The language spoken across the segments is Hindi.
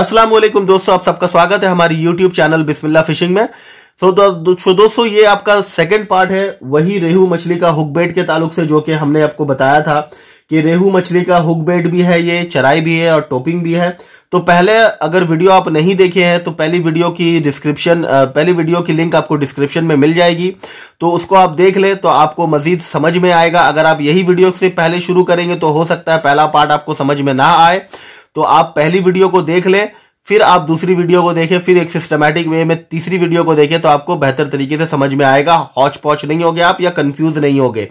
असलम वालेकुम दोस्तों आप सबका स्वागत है हमारी YouTube चैनल बिस्मिल्ला फिशिंग में सो so, दो, दोस्तों ये आपका सेकंड पार्ट है वही रेहू मछली का हुकबेट के ताल्लुक से जो कि हमने आपको बताया था कि रेहू मछली का हुकबेट भी है ये चराई भी है और टोपिंग भी है तो पहले अगर वीडियो आप नहीं देखे हैं तो पहली वीडियो की डिस्क्रिप्शन पहली वीडियो की लिंक आपको डिस्क्रिप्शन में मिल जाएगी तो उसको आप देख ले तो आपको मजीद समझ में आएगा अगर आप यही वीडियो से पहले शुरू करेंगे तो हो सकता है पहला पार्ट आपको समझ में ना आए तो आप पहली वीडियो को देख लें फिर आप दूसरी वीडियो को देखें फिर एक सिस्टमैटिक वे में तीसरी वीडियो को देखें तो आपको बेहतर तरीके से समझ में आएगा हॉच पौच नहीं होगे आप या कंफ्यूज नहीं होगे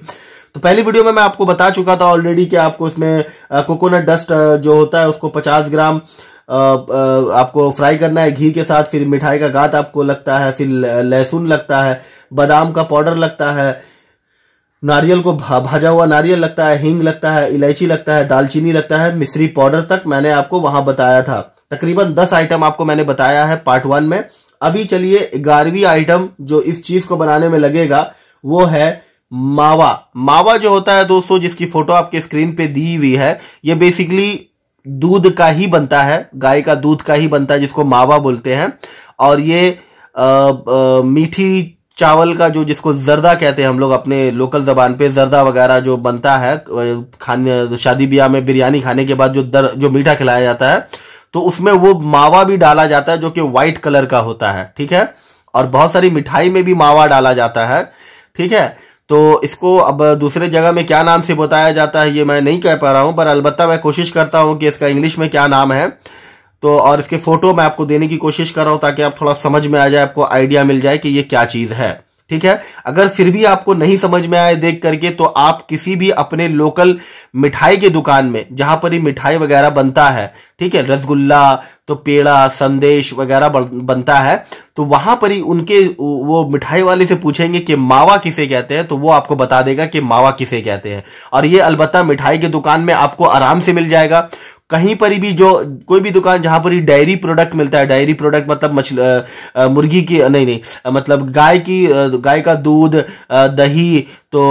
तो पहली वीडियो में मैं आपको बता चुका था ऑलरेडी कि आपको इसमें कोकोनट डस्ट जो होता है उसको 50 ग्राम आ, आ, आपको फ्राई करना है घी के साथ फिर मिठाई का गात आपको लगता है फिर लहसुन लगता है बादाम का पाउडर लगता है नारियल को भा, भाजा हुआ नारियल लगता है हींग लगता है इलायची लगता है दालचीनी लगता है मिश्री पाउडर तक मैंने आपको वहां बताया था तकरीबन दस आइटम आपको मैंने बताया है पार्ट वन में अभी चलिए ग्यारहवीं आइटम जो इस चीज को बनाने में लगेगा वो है मावा मावा जो होता है दोस्तों जिसकी फोटो आपके स्क्रीन पे दी हुई है ये बेसिकली दूध का ही बनता है गाय का दूध का ही बनता है जिसको मावा बोलते हैं और ये आ, आ, मीठी चावल का जो जिसको जर्दा कहते हैं हम लोग अपने लोकल जबान पे जर्दा वगैरह जो बनता है खाने शादी ब्याह में बिरयानी खाने के बाद जो दर जो मीठा खिलाया जाता है तो उसमें वो मावा भी डाला जाता है जो कि व्हाइट कलर का होता है ठीक है और बहुत सारी मिठाई में भी मावा डाला जाता है ठीक है तो इसको अब दूसरे जगह में क्या नाम से बताया जाता है ये मैं नहीं कह पा रहा हूं पर अलबत्ता मैं कोशिश करता हूं कि इसका इंग्लिश में क्या नाम है तो और इसके फोटो मैं आपको देने की कोशिश कर रहा हूं ताकि आप थोड़ा समझ में आ जाए आपको आइडिया मिल जाए कि ये क्या चीज है ठीक है अगर फिर भी आपको नहीं समझ में आए देख करके तो आप किसी भी अपने लोकल मिठाई की दुकान में जहां पर ही मिठाई वगैरह बनता है ठीक है रसगुल्ला तो पेड़ा संदेश वगैरह बनता है तो वहां पर ही उनके वो मिठाई वाले से पूछेंगे कि मावा किसे कहते हैं तो वो आपको बता देगा कि मावा किसे कहते हैं और ये अलबत्ता मिठाई की दुकान में आपको आराम से मिल जाएगा कहीं पर भी जो कोई भी दुकान जहां पर डायरी प्रोडक्ट मिलता है डायरी प्रोडक्ट मतलब मछली मुर्गी की नहीं नहीं मतलब गाय की गाय का दूध दही तो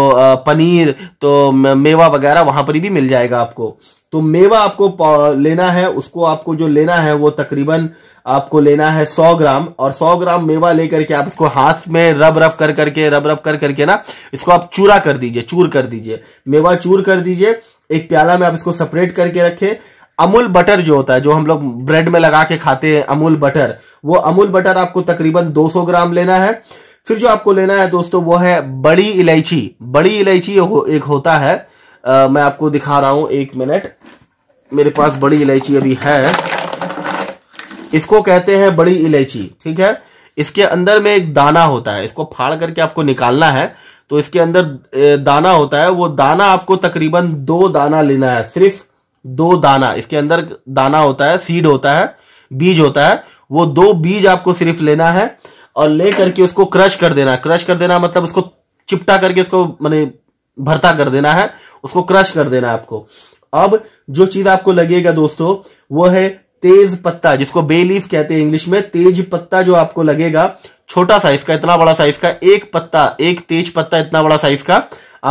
पनीर तो मेवा वगैरह वहां पर भी मिल जाएगा आपको तो मेवा आपको लेना है उसको आपको जो लेना है वो तकरीबन आपको लेना है 100 ग्राम और 100 ग्राम मेवा लेकर के आप इसको हाथ में रब रब कर करके रब रब कर करके ना इसको आप चूरा कर दीजिए चूर कर दीजिए मेवा चूर कर दीजिए एक प्याला में आप इसको सेपरेट करके रखें अमूल बटर जो होता है जो हम लोग ब्रेड में लगा के खाते हैं अमूल बटर वो अमूल बटर आपको तकरीबन 200 ग्राम लेना है फिर जो आपको लेना है दोस्तों वो है बड़ी इलायची बड़ी इलायची हो, एक होता है आ, मैं आपको दिखा रहा हूं एक मिनट मेरे पास बड़ी इलायची अभी है इसको कहते हैं बड़ी इलायची ठीक है इसके अंदर में एक दाना होता है इसको फाड़ करके आपको निकालना है तो इसके अंदर दाना होता है वो दाना आपको तकरीबन दो दाना लेना है सिर्फ दो दाना इसके अंदर दाना होता है सीड होता है बीज होता है वो दो बीज आपको सिर्फ लेना है और ले करके उसको क्रश कर देना क्रश कर देना मतलब उसको चिपटा करके उसको मैंने भरता कर देना है उसको क्रश कर देना है आपको अब जो चीज आपको लगेगा दोस्तों वो है तेज पत्ता जिसको बेलीफ कहते हैं इंग्लिश में तेज पत्ता जो आपको लगेगा छोटा साइज का इतना बड़ा साइज का एक पत्ता एक तेज पत्ता इतना बड़ा साइज का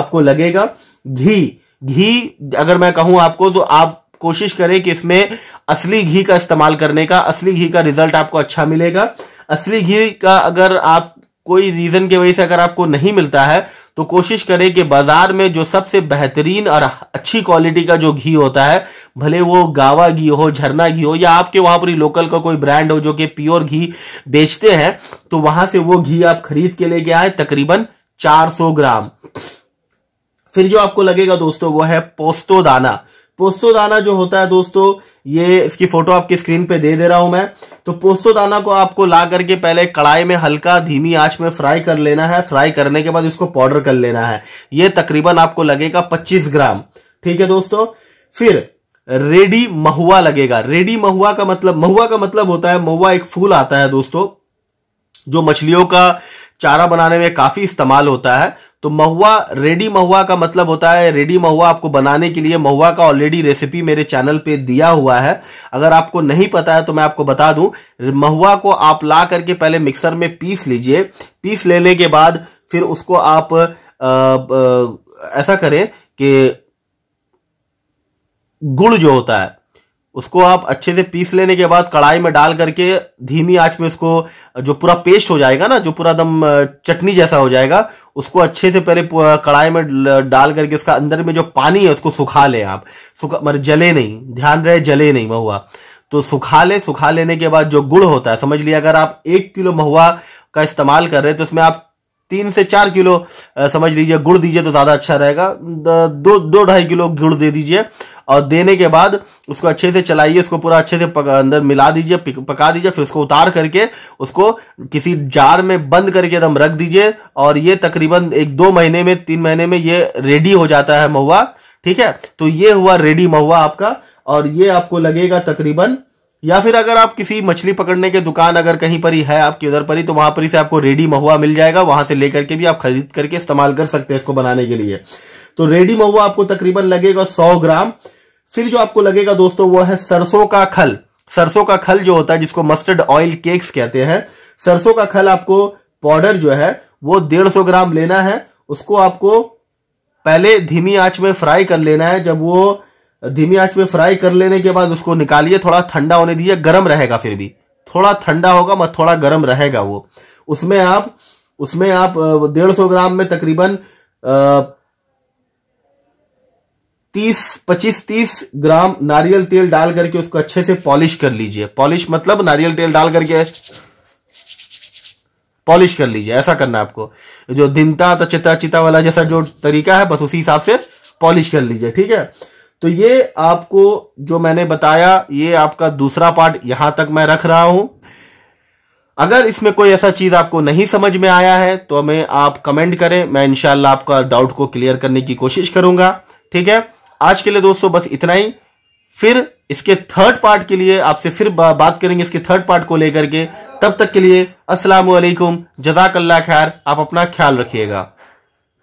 आपको लगेगा घी घी अगर मैं कहूं आपको तो आप कोशिश करें कि इसमें असली घी का इस्तेमाल करने का असली घी का रिजल्ट आपको अच्छा मिलेगा असली घी का अगर आप कोई रीजन की वजह से अगर आपको नहीं मिलता है तो कोशिश करें कि बाजार में जो सबसे बेहतरीन और अच्छी क्वालिटी का जो घी होता है भले वो गावा घी हो झरना घी हो या आपके वहां पर लोकल का कोई ब्रांड हो जो कि प्योर घी बेचते हैं तो वहां से वो घी आप खरीद के लेके आए तकरीबन 400 ग्राम फिर जो आपको लगेगा दोस्तों वो है पोस्तोदाना दाना पोस्तो दाना जो होता है दोस्तों ये इसकी फोटो आपकी स्क्रीन पे दे दे रहा हूं मैं तो पोस्तो दाना को आपको ला करके पहले कढ़ाई में हल्का धीमी आंच में फ्राई कर लेना है फ्राई करने के बाद इसको पाउडर कर लेना है ये तकरीबन आपको लगेगा 25 ग्राम ठीक है दोस्तों फिर रेडी महुआ लगेगा रेडी महुआ का मतलब महुआ का मतलब होता है महुआ एक फूल आता है दोस्तों जो मछलियों का चारा बनाने में काफी इस्तेमाल होता है तो महुआ रेडी महुआ का मतलब होता है रेडी महुआ आपको बनाने के लिए महुआ का ऑलरेडी रेसिपी मेरे चैनल पे दिया हुआ है अगर आपको नहीं पता है तो मैं आपको बता दूं महुआ को आप ला करके पहले मिक्सर में पीस लीजिए पीस लेने के बाद फिर उसको आप आ, आ, ऐसा करें कि गुड़ जो होता है उसको आप अच्छे से पीस लेने के बाद कढ़ाई में डाल करके धीमी आंच में उसको जो पूरा पेस्ट हो जाएगा ना जो पूरा दम चटनी जैसा हो जाएगा उसको अच्छे से पहले कढ़ाई में डाल करके उसका अंदर में जो पानी है उसको सुखा लें आप सुखा मतलब जले नहीं ध्यान रहे जले नहीं महुआ तो सुखा ले सुखा लेने के बाद जो गुड़ होता है समझ लिया अगर आप एक किलो महुआ का इस्तेमाल कर रहे हैं तो उसमें आप तीन से चार किलो समझ लीजिए गुड़ दीजिए तो ज्यादा अच्छा रहेगा दो दो ढाई किलो गुड़ दे दीजिए और देने के बाद उसको अच्छे से चलाइए उसको पूरा अच्छे से पक, अंदर मिला दीजिए पका दीजिए फिर उसको उतार करके उसको किसी जार में बंद करके एकदम रख दीजिए और ये तकरीबन एक दो महीने में तीन महीने में ये रेडी हो जाता है महुआ ठीक है तो ये हुआ रेडी महुआ आपका और ये आपको लगेगा तकरीबन या फिर अगर आप किसी मछली पकड़ने के दुकान अगर कहीं पर ही है आपकी उधर पर ही तो वहां पर ही से आपको रेडी महुआ मिल जाएगा वहां से लेकर के भी आप खरीद करके इस्तेमाल कर सकते हैं इसको बनाने के लिए तो रेडी महुआ आपको तकरीबन लगेगा सौ ग्राम फिर जो आपको लगेगा दोस्तों वो है सरसों का खल सरसों का खल जो होता है जिसको मस्टर्ड ऑयल केक्स कहते हैं सरसों का खल आपको पाउडर जो है वो डेढ़ सौ ग्राम लेना है उसको आपको पहले धीमी आंच में फ्राई कर लेना है जब वो धीमी आंच में फ्राई कर लेने के बाद उसको निकालिए थोड़ा ठंडा होने दीजिए गर्म रहेगा फिर भी थोड़ा ठंडा होगा मत थोड़ा गर्म रहेगा वो उसमें आप उसमें आप डेढ़ सौ ग्राम में तकरीबन तीस पच्चीस तीस ग्राम नारियल तेल डाल करके उसको अच्छे से पॉलिश कर लीजिए पॉलिश मतलब नारियल तेल डाल करके पॉलिश कर लीजिए ऐसा करना आपको जो दिनता तो चिता चिता वाला जैसा जो तरीका है बस उसी हिसाब से पॉलिश कर लीजिए ठीक है तो ये आपको जो मैंने बताया ये आपका दूसरा पार्ट यहां तक मैं रख रहा हूं अगर इसमें कोई ऐसा चीज आपको नहीं समझ में आया है तो हमें आप कमेंट करें मैं इनशाला आपका डाउट को क्लियर करने की कोशिश करूंगा ठीक है आज के लिए दोस्तों बस इतना ही फिर इसके थर्ड पार्ट के लिए आपसे फिर बा, बात करेंगे इसके थर्ड पार्ट को लेकर के तब तक के लिए असलामेकुम वालेकुम जजाकल्ला खैर आप अपना ख्याल रखिएगा